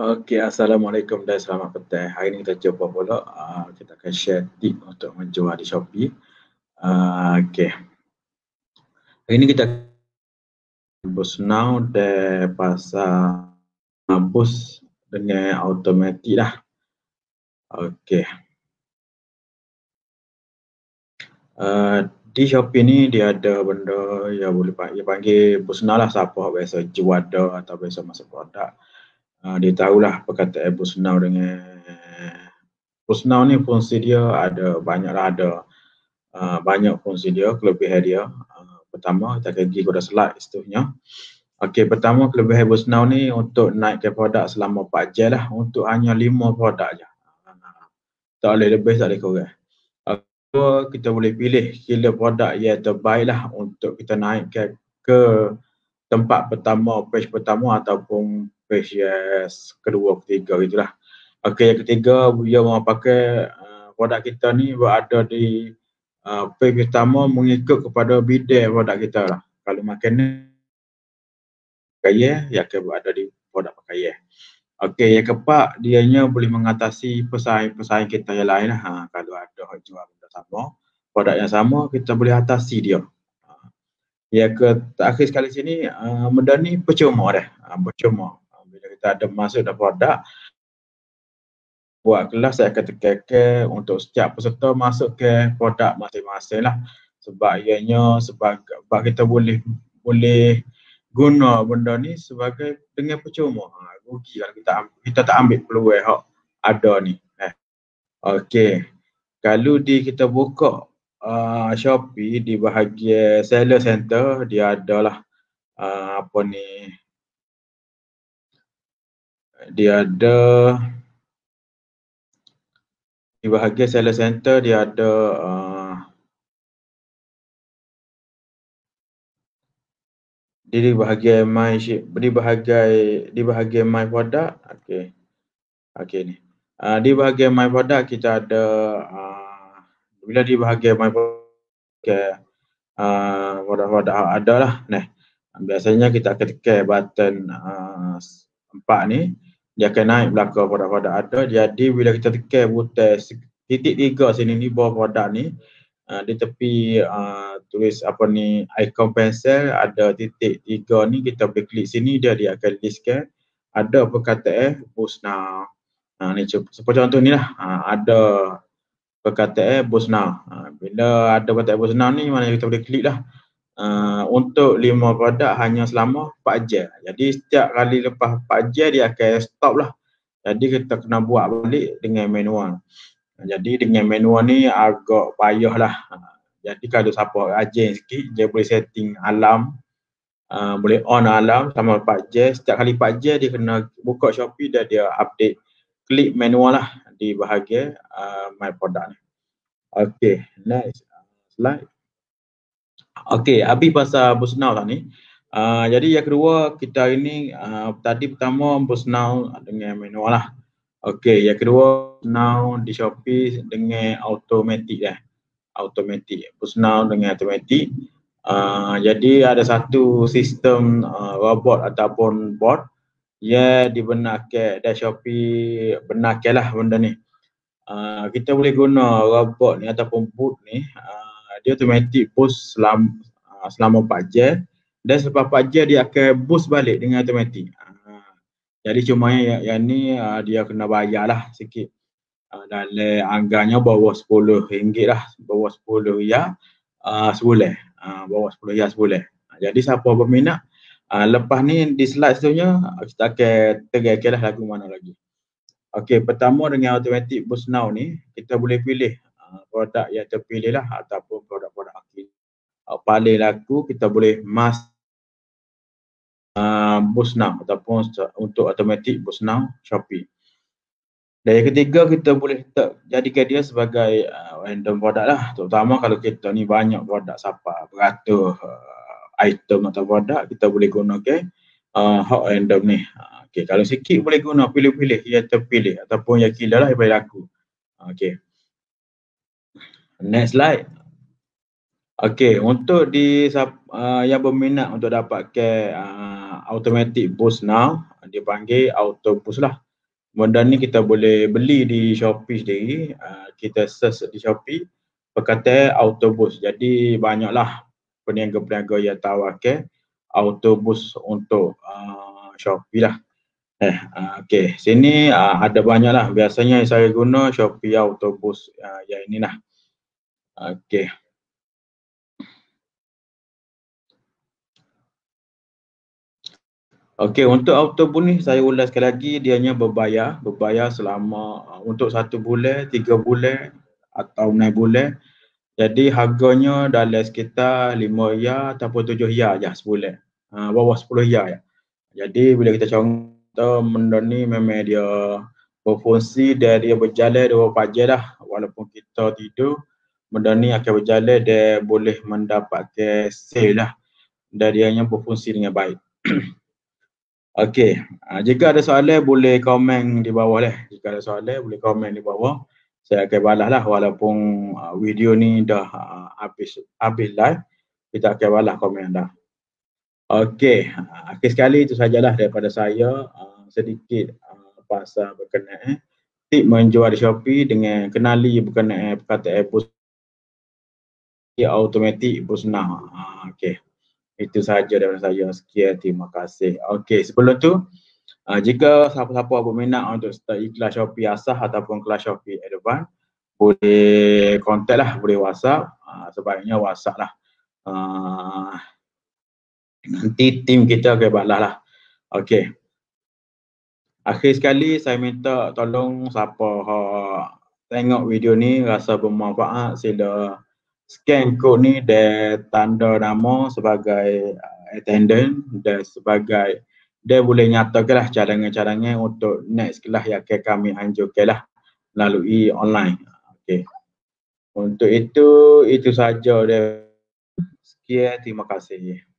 Okey, Assalamualaikum dan selamat petang. Hari ini kita jumpa pula. Uh, kita akan share tip untuk menjual di Shopee. Uh, Okey. Hari ni kita bus now de pasal bus dengan automatik lah. Okey. Uh, di Shopee ni dia ada benda yang boleh panggil, panggil bos now lah siapa biasa jual dah atau biasa masuk produk. Ah, dia tahulah perkataan Busnau dengan Busnau ni fungsi dia ada banyak lah, ada uh, banyak fungsi dia, kelebihan dia. Uh, pertama, kita akan pergi kepada slide istilahnya. Okey, pertama kelebihan Busnau ni untuk naik ke produk selama 4 jam lah. Untuk hanya 5 produk je. Uh, tak boleh lebih, tak boleh kurang. Kedua, uh, kita boleh pilih kira produk yang terbaik lah untuk kita naikkan ke tempat pertama, page pertama ataupun spesies kedua ketiga itulah. Okey yang ketiga dia memakai uh, produk kita ni berada di uh, page pertama mengikut kepada bidang produk kita lah. Kalau makan ni kaya, ya akan berada di produk pakaian. Okey yang keempat dia dianya boleh mengatasi pesaing-pesaing kita yang lain lah. Ha, kalau ada yang jual benda sama, produk yang sama kita boleh atasi dia. Ya ke akhir sekali sini uh, benda ni percuma dah. Uh, ha, percuma kita ada masa dan produk buat kelas saya akan tekan-tekan untuk setiap peserta masuk ke produk masing-masing lah sebab ianya sebab, sebab kita boleh boleh guna benda ni sebagai dengan percuma ha, rugi kalau kita, kita tak ambil peluang hak ada ni eh. Okey, kalau di kita buka uh, Shopee di bahagian seller center dia adalah uh, ah, apa ni dia ada di bahagian seller center dia ada uh, di bahagian my di bahagian di bahagian my product okey okey ni uh, di bahagian my product kita ada uh, bila di bahagian my okey, okay, uh, ada lah ni biasanya kita akan tekan button uh, 4 ni dia akan naik belakang produk-produk ada. Jadi bila kita tekan butang titik tiga sini ni bawah produk ni uh, di tepi uh, tulis apa ni icon pencil ada titik tiga ni kita boleh klik sini dia dia akan listkan ada perkataan boost now. Uh, ni cuba. seperti contoh ni lah uh, ada perkataan boost now. Uh, bila ada perkataan boost now ni mana kita boleh klik lah uh, untuk lima produk hanya selama 4 jam. Jadi setiap kali lepas 4 jam dia akan stop lah. Jadi kita kena buat balik dengan manual. Jadi dengan manual ni agak payah lah. Jadi kalau siapa rajin sikit dia boleh setting alarm. Uh, boleh on alam sama 4 jam. Setiap kali 4 jam dia kena buka Shopee dan dia update klik manual lah di bahagian uh, ah, my product ni. Okay, next slide. Okey, habis pasal personal lah ni. Uh, jadi yang kedua kita ini uh, ah, tadi pertama personal dengan manual lah. Okey, yang kedua now di Shopee dengan automatic lah. Automatic. Personal dengan automatic. Uh, jadi ada satu sistem uh, robot ataupun bot ya dibenarkan dan Shopee benarkanlah benda ni. Uh, kita boleh guna robot ni ataupun bot ni uh, dia automatic post selam, uh, selama selama jam dan selepas 4 jam dia akan boost balik dengan automatic. Uh, jadi cuma yang, yang ni uh, dia kena bayar lah sikit. Uh, dalam angganya bawah sepuluh 10 lah, bawah sepuluh ya uh, sebulan. Uh, bawah sepuluh 10 ya sebulan. Uh, jadi siapa berminat Uh, lepas ni di slide seterusnya kita akan tergaya lah lagu mana lagi. Okey, pertama dengan automatic boost now ni kita boleh pilih Ah, produk yang terpilih lah ataupun produk-produk akhir. Uh, ah, paling laku kita boleh mask uh, ah, bus 6 ataupun untuk automatic busnam shopping. Shopee. Dan yang ketiga kita boleh jadikan dia sebagai uh, random produk lah terutama kalau kita ni banyak produk siapa beratus uh, item atau produk kita boleh guna okay, uh, hot random ni. Uh, okay, kalau sikit boleh guna pilih-pilih yang terpilih ataupun yang kira lah daripada aku. Okay. Next slide. Okay, untuk di uh, yang berminat untuk dapatkan uh, automatic boost now, dia panggil auto boost lah. Benda ni kita boleh beli di Shopee sendiri. Uh, kita search di Shopee, berkata auto boost. Jadi banyaklah peniaga-peniaga yang tawarkan auto boost untuk uh, Shopee lah. Eh, uh, okay, sini uh, ada banyaklah. Biasanya saya guna Shopee auto boost uh, yang inilah. lah. Okay, Okey, untuk auto pun ni saya ulas sekali lagi dia hanya berbayar, berbayar selama uh, untuk satu bulan, tiga bulan atau enam bulan. Jadi harganya dalam sekitar lima ya ataupun 7 ya ya sebulan. Ah uh, bawah sepuluh ya ya. Jadi bila kita contoh benda memang dia berfungsi dan dia berjalan 24 jam dah walaupun kita tidur benda ni akan berjalan dia boleh mendapatkan sale lah dan dia hanya berfungsi dengan baik Okey, ah, jika ada soalan boleh komen di bawah lah. Jika ada soalan boleh komen di bawah. Saya akan balas lah walaupun ah, video ni dah ah, habis habis live. Kita akan balas komen anda. Okey, akhir sekali itu sajalah daripada saya sedikit pasal berkenaan tip menjual di Shopee dengan kenali berkenaan perkataan Apple dia automatik bersenar. Ha, ah, okey. Itu sahaja daripada saya. Sekian terima kasih. Okey, sebelum tu uh, jika siapa-siapa berminat untuk start kelas Shopee Asah ataupun kelas Shopee Advance boleh contact lah, boleh WhatsApp. Uh, sebaiknya WhatsApp lah. Uh, nanti tim kita akan balas lah. Okey. Akhir sekali saya minta tolong siapa uh, tengok video ni rasa bermanfaat sila scan kod ni dia tanda nama sebagai uh, attendant dan sebagai dia boleh nyatakan lah cadangan-cadangan untuk next kelas yang akan kami anjurkan lah melalui online. Okay. Untuk itu, itu saja dia. Sekian, terima kasih.